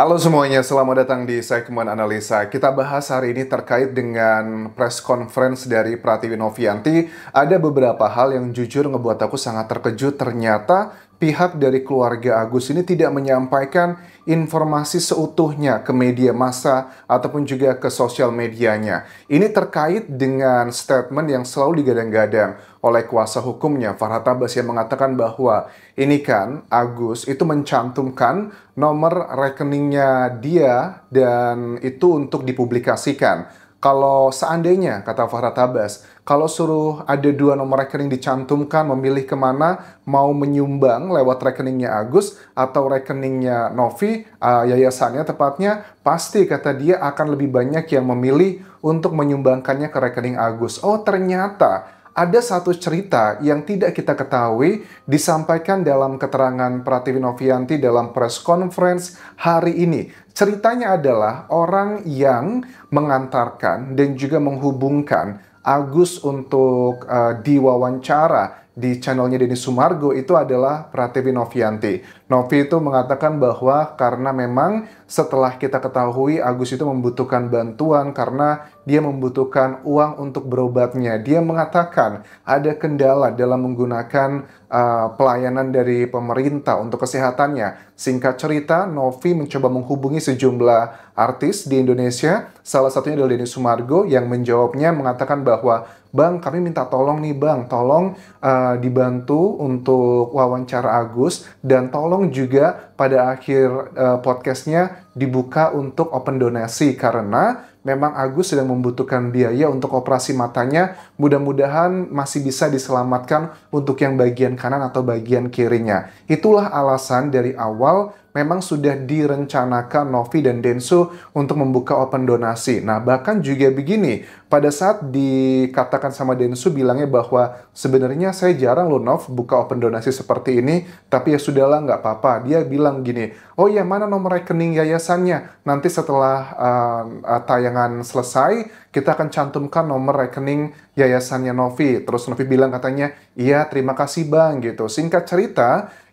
Halo semuanya, selamat datang di segmen analisa. Kita bahas hari ini terkait dengan press conference dari Pratiwi Novianti. Ada beberapa hal yang jujur ngebuat aku sangat terkejut. Ternyata pihak dari keluarga Agus ini tidak menyampaikan informasi seutuhnya ke media massa ataupun juga ke sosial medianya. Ini terkait dengan statement yang selalu digadang-gadang oleh kuasa hukumnya Farhat Abbas yang mengatakan bahwa ini kan Agus itu mencantumkan nomor rekeningnya dia dan itu untuk dipublikasikan. Kalau seandainya, kata Farhat Tabas, kalau suruh ada dua nomor rekening dicantumkan, memilih kemana, mau menyumbang lewat rekeningnya Agus atau rekeningnya Novi, uh, yayasannya tepatnya, pasti kata dia akan lebih banyak yang memilih untuk menyumbangkannya ke rekening Agus. Oh ternyata ada satu cerita yang tidak kita ketahui disampaikan dalam keterangan Pratiwi Novianti dalam press conference hari ini. Ceritanya adalah orang yang mengantarkan dan juga menghubungkan Agus untuk uh, diwawancara di channelnya Denny Sumargo itu adalah Pratiwi Novianti. Novi itu mengatakan bahwa karena memang setelah kita ketahui Agus itu membutuhkan bantuan karena dia membutuhkan uang untuk berobatnya. Dia mengatakan ada kendala dalam menggunakan uh, pelayanan dari pemerintah untuk kesehatannya. Singkat cerita, Novi mencoba menghubungi sejumlah artis di Indonesia, salah satunya adalah Denny Sumargo yang menjawabnya mengatakan bahwa Bang, kami minta tolong nih Bang, tolong uh, dibantu untuk wawancara Agus dan tolong juga pada akhir uh, podcastnya dibuka untuk open donasi karena memang Agus sedang membutuhkan biaya untuk operasi matanya Mudah-mudahan masih bisa diselamatkan untuk yang bagian kanan atau bagian kirinya. Itulah alasan dari awal memang sudah direncanakan Novi dan Denso untuk membuka open donasi. Nah, bahkan juga begini, pada saat dikatakan sama Denso bilangnya bahwa sebenarnya saya jarang loh Nov buka open donasi seperti ini, tapi ya sudahlah nggak apa-apa. Dia bilang gini, oh ya mana nomor rekening yayasannya? Nanti setelah uh, uh, tayangan selesai, kita akan cantumkan nomor rekening yayasannya Novi. Terus Novi bilang katanya, iya terima kasih bang gitu. Singkat cerita,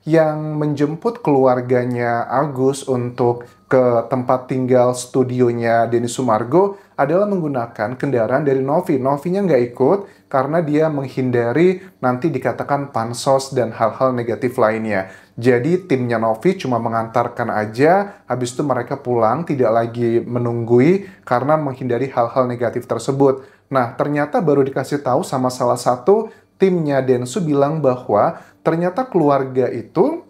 yang menjemput keluarganya Agus untuk ke tempat tinggal studionya Denny Sumargo adalah menggunakan kendaraan dari Novi. Novinya nggak ikut karena dia menghindari nanti dikatakan pansos dan hal-hal negatif lainnya. Jadi timnya Novi cuma mengantarkan aja, habis itu mereka pulang tidak lagi menunggui karena menghindari hal-hal negatif tersebut. Nah, ternyata baru dikasih tahu sama salah satu timnya Densu bilang bahwa ternyata keluarga itu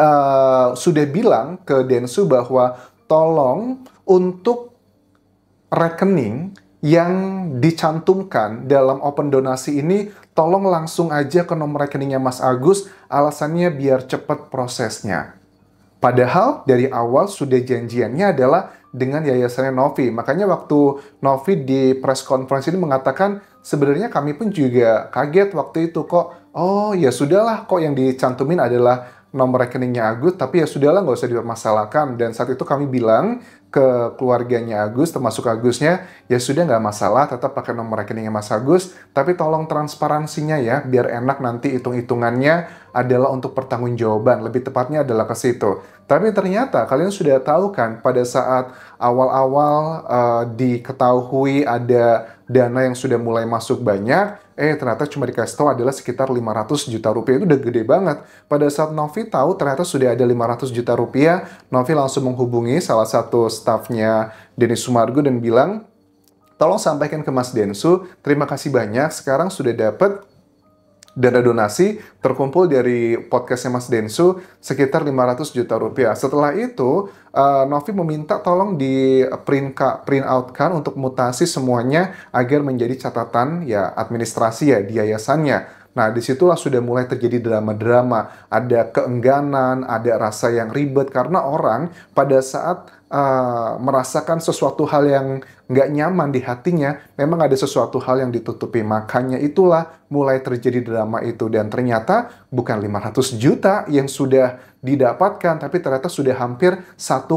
uh, sudah bilang ke Densu bahwa tolong untuk rekening yang dicantumkan dalam open donasi ini, tolong langsung aja ke nomor rekeningnya Mas Agus, alasannya biar cepat prosesnya. Padahal dari awal sudah janjiannya adalah dengan yayasannya Novi. Makanya waktu Novi di press conference ini mengatakan, sebenarnya kami pun juga kaget waktu itu kok, oh ya sudahlah kok yang dicantumin adalah nomor rekeningnya Agus, tapi ya sudahlah nggak usah dipermasalahkan. Dan saat itu kami bilang ke keluarganya Agus, termasuk Agusnya, ya sudah nggak masalah, tetap pakai nomor rekeningnya Mas Agus, tapi tolong transparansinya ya, biar enak nanti hitung-hitungannya adalah untuk pertanggungjawaban, lebih tepatnya adalah ke situ. Tapi ternyata kalian sudah tahu kan, pada saat awal-awal uh, diketahui ada dana yang sudah mulai masuk banyak, eh ternyata cuma dikasih tahu adalah sekitar 500 juta rupiah. Itu udah gede banget. Pada saat Novi tahu ternyata sudah ada 500 juta rupiah, Novi langsung menghubungi salah satu stafnya Denis Sumargo dan bilang, tolong sampaikan ke Mas Densu, terima kasih banyak, sekarang sudah dapat dana donasi terkumpul dari podcastnya Mas Densu sekitar 500 juta rupiah. Setelah itu, uh, Novi meminta tolong di print, print out kan untuk mutasi semuanya agar menjadi catatan ya administrasi ya di yayasannya. Nah, disitulah sudah mulai terjadi drama-drama. Ada keengganan, ada rasa yang ribet. Karena orang pada saat uh, merasakan sesuatu hal yang nggak nyaman di hatinya, memang ada sesuatu hal yang ditutupi. Makanya itulah mulai terjadi drama itu. Dan ternyata bukan 500 juta yang sudah didapatkan, tapi ternyata sudah hampir 1,5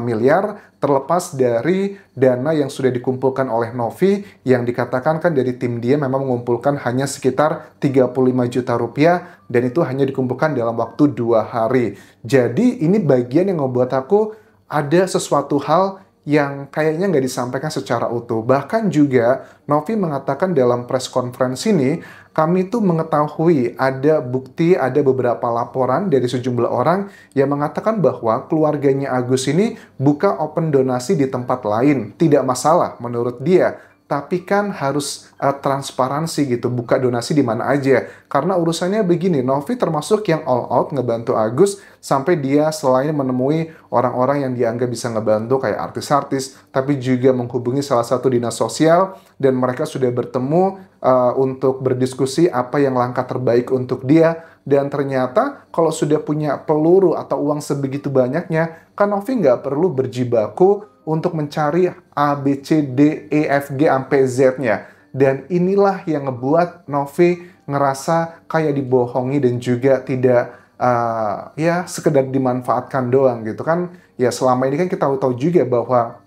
miliar terlepas dari dana yang sudah dikumpulkan oleh Novi yang dikatakan kan dari tim dia memang mengumpulkan hanya sekitar 35 juta rupiah dan itu hanya dikumpulkan dalam waktu dua hari. Jadi ini bagian yang membuat aku ada sesuatu hal yang kayaknya nggak disampaikan secara utuh. Bahkan juga Novi mengatakan dalam press conference ini, kami itu mengetahui ada bukti, ada beberapa laporan dari sejumlah orang yang mengatakan bahwa keluarganya Agus ini buka open donasi di tempat lain. Tidak masalah menurut dia tapi kan harus uh, transparansi gitu, buka donasi di mana aja. Karena urusannya begini, Novi termasuk yang all out ngebantu Agus sampai dia selain menemui orang-orang yang dianggap bisa ngebantu kayak artis-artis, tapi juga menghubungi salah satu dinas sosial dan mereka sudah bertemu uh, untuk berdiskusi apa yang langkah terbaik untuk dia. Dan ternyata kalau sudah punya peluru atau uang sebegitu banyaknya, kan Novi nggak perlu berjibaku untuk mencari A, B, C, D, E, F, G, sampai Z-nya. Dan inilah yang ngebuat Novi ngerasa kayak dibohongi dan juga tidak uh, ya sekedar dimanfaatkan doang gitu kan. Ya selama ini kan kita tahu juga bahwa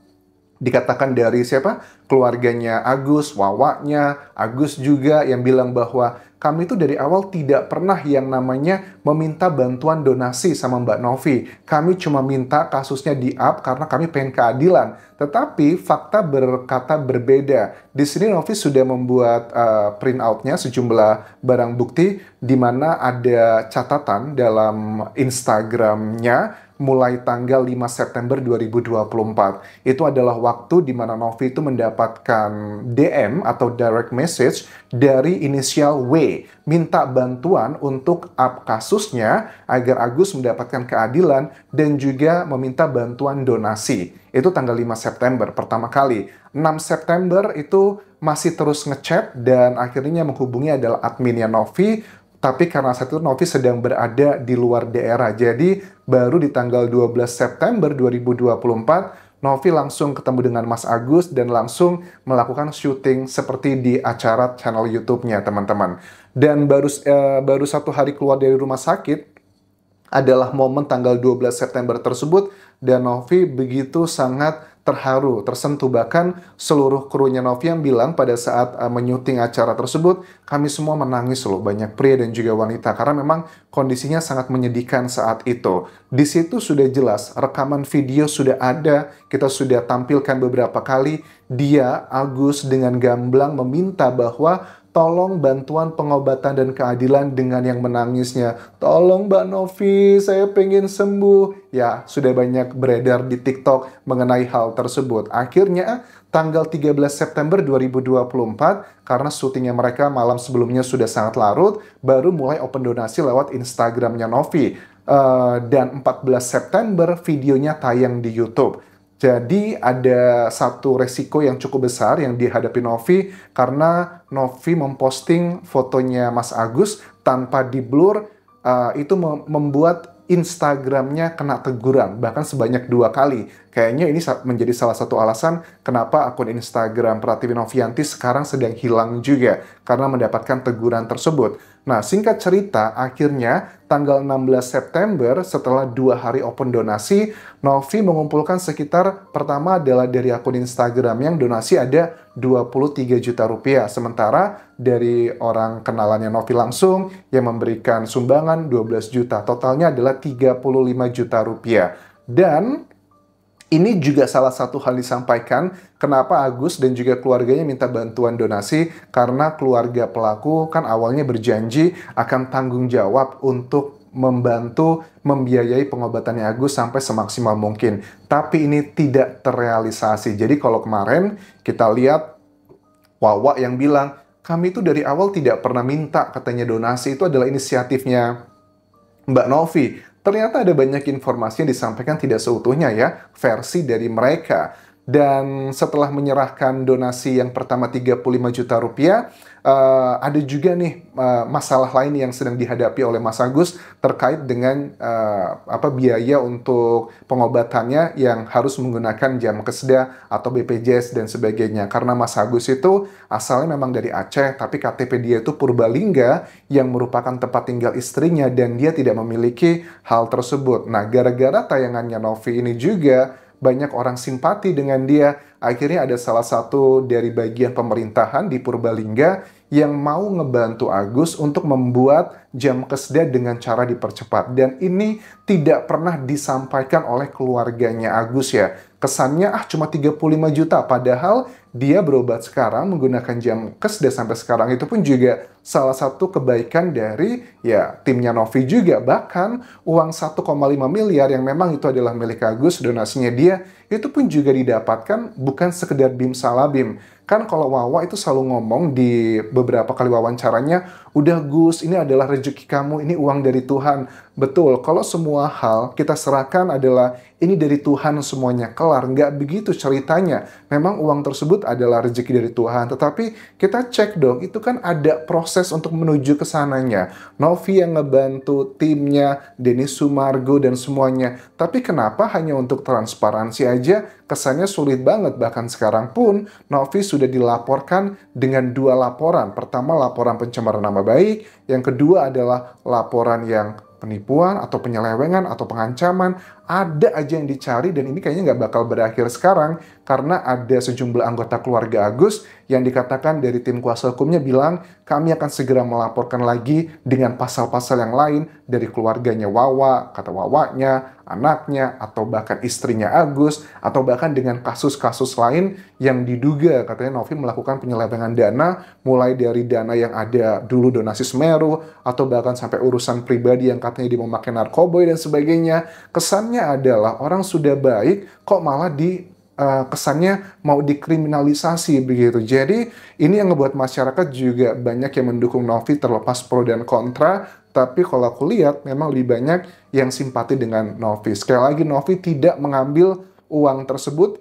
dikatakan dari siapa? Keluarganya Agus, Wawaknya, Agus juga yang bilang bahwa kami itu dari awal tidak pernah yang namanya meminta bantuan donasi sama Mbak Novi. Kami cuma minta kasusnya di up karena kami pengen keadilan. Tetapi fakta berkata berbeda. Di sini Novi sudah membuat uh, printoutnya sejumlah barang bukti di mana ada catatan dalam Instagramnya mulai tanggal 5 September 2024. Itu adalah waktu di mana Novi itu mendapatkan DM atau direct message dari inisial W minta bantuan untuk up kasusnya agar Agus mendapatkan keadilan dan juga meminta bantuan donasi. Itu tanggal 5 September pertama kali. 6 September itu masih terus ngechat dan akhirnya menghubungi adalah adminnya Novi tapi karena saat itu Novi sedang berada di luar daerah. Jadi baru di tanggal 12 September 2024 Novi langsung ketemu dengan Mas Agus dan langsung melakukan syuting seperti di acara channel YouTube-nya, teman-teman. Dan baru eh, baru satu hari keluar dari rumah sakit, adalah momen tanggal 12 September tersebut dan Novi begitu sangat terharu, tersentuh bahkan seluruh krunya Novi yang bilang pada saat uh, menyuting acara tersebut kami semua menangis loh banyak pria dan juga wanita karena memang kondisinya sangat menyedihkan saat itu. Di situ sudah jelas rekaman video sudah ada, kita sudah tampilkan beberapa kali dia Agus dengan gamblang meminta bahwa Tolong bantuan pengobatan dan keadilan dengan yang menangisnya. Tolong Mbak Novi, saya pengen sembuh. Ya, sudah banyak beredar di TikTok mengenai hal tersebut. Akhirnya, tanggal 13 September 2024, karena syutingnya mereka malam sebelumnya sudah sangat larut, baru mulai open donasi lewat Instagramnya Novi. Uh, dan 14 September videonya tayang di YouTube. Jadi ada satu resiko yang cukup besar yang dihadapi Novi karena Novi memposting fotonya Mas Agus tanpa di blur uh, itu membuat Instagramnya kena teguran bahkan sebanyak dua kali. Kayaknya ini menjadi salah satu alasan kenapa akun Instagram Pratiwi Novianti sekarang sedang hilang juga karena mendapatkan teguran tersebut. Nah singkat cerita akhirnya tanggal 16 September setelah dua hari open donasi, Novi mengumpulkan sekitar pertama adalah dari akun Instagram yang donasi ada 23 juta rupiah. Sementara dari orang kenalannya Novi langsung yang memberikan sumbangan 12 juta. Totalnya adalah 35 juta rupiah. Dan ini juga salah satu hal disampaikan kenapa Agus dan juga keluarganya minta bantuan donasi karena keluarga pelaku kan awalnya berjanji akan tanggung jawab untuk membantu membiayai pengobatannya Agus sampai semaksimal mungkin. Tapi ini tidak terrealisasi. Jadi kalau kemarin kita lihat Wawa yang bilang, kami itu dari awal tidak pernah minta katanya donasi itu adalah inisiatifnya Mbak Novi ternyata ada banyak informasi yang disampaikan tidak seutuhnya ya, versi dari mereka. Dan setelah menyerahkan donasi yang pertama 35 juta rupiah, uh, ada juga nih uh, masalah lain yang sedang dihadapi oleh Mas Agus terkait dengan uh, apa biaya untuk pengobatannya yang harus menggunakan jam keseda atau BPJS dan sebagainya. Karena Mas Agus itu asalnya memang dari Aceh, tapi KTP dia itu Purbalingga yang merupakan tempat tinggal istrinya dan dia tidak memiliki hal tersebut. Nah, gara-gara tayangannya Novi ini juga banyak orang simpati dengan dia. Akhirnya ada salah satu dari bagian pemerintahan di Purbalingga yang mau ngebantu Agus untuk membuat jam keseda dengan cara dipercepat. Dan ini tidak pernah disampaikan oleh keluarganya Agus ya. Kesannya ah cuma 35 juta padahal dia berobat sekarang menggunakan jam keseda sampai sekarang itu pun juga salah satu kebaikan dari ya timnya Novi juga bahkan uang 1,5 miliar yang memang itu adalah milik Agus donasinya dia itu pun juga didapatkan bukan sekedar bim salabim Kan kalau Wawa itu selalu ngomong di beberapa kali wawancaranya udah Gus, ini adalah rezeki kamu, ini uang dari Tuhan. Betul, kalau semua hal kita serahkan adalah ini dari Tuhan semuanya kelar. Nggak begitu ceritanya. Memang uang tersebut adalah rezeki dari Tuhan. Tetapi kita cek dong, itu kan ada proses untuk menuju ke sananya. Novi yang ngebantu timnya, Denis Sumargo dan semuanya. Tapi kenapa hanya untuk transparansi aja kesannya sulit banget. Bahkan sekarang pun Novi sudah dilaporkan dengan dua laporan. Pertama laporan pencemaran nama baik, yang kedua adalah laporan yang penipuan atau penyelewengan atau pengancaman ada aja yang dicari dan ini kayaknya nggak bakal berakhir sekarang karena ada sejumlah anggota keluarga Agus yang dikatakan dari tim kuasa hukumnya bilang kami akan segera melaporkan lagi dengan pasal-pasal yang lain dari keluarganya Wawa, kata Wawanya, anaknya, atau bahkan istrinya Agus, atau bahkan dengan kasus-kasus lain yang diduga katanya Novi melakukan penyelewengan dana mulai dari dana yang ada dulu donasi Semeru, atau bahkan sampai urusan pribadi yang katanya dia memakai narkoboy dan sebagainya. kesan masalahnya adalah orang sudah baik kok malah di uh, kesannya mau dikriminalisasi begitu. Jadi ini yang ngebuat masyarakat juga banyak yang mendukung Novi terlepas pro dan kontra. Tapi kalau aku lihat memang lebih banyak yang simpati dengan Novi. Sekali lagi Novi tidak mengambil uang tersebut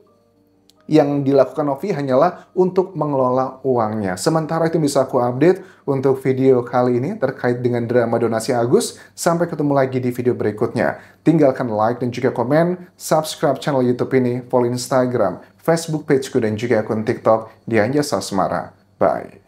yang dilakukan Novi hanyalah untuk mengelola uangnya. Sementara itu bisa aku update untuk video kali ini terkait dengan drama donasi Agus. Sampai ketemu lagi di video berikutnya. Tinggalkan like dan juga komen, subscribe channel YouTube ini, follow Instagram, Facebook pageku dan juga akun TikTok di Anja Sasmara. Bye.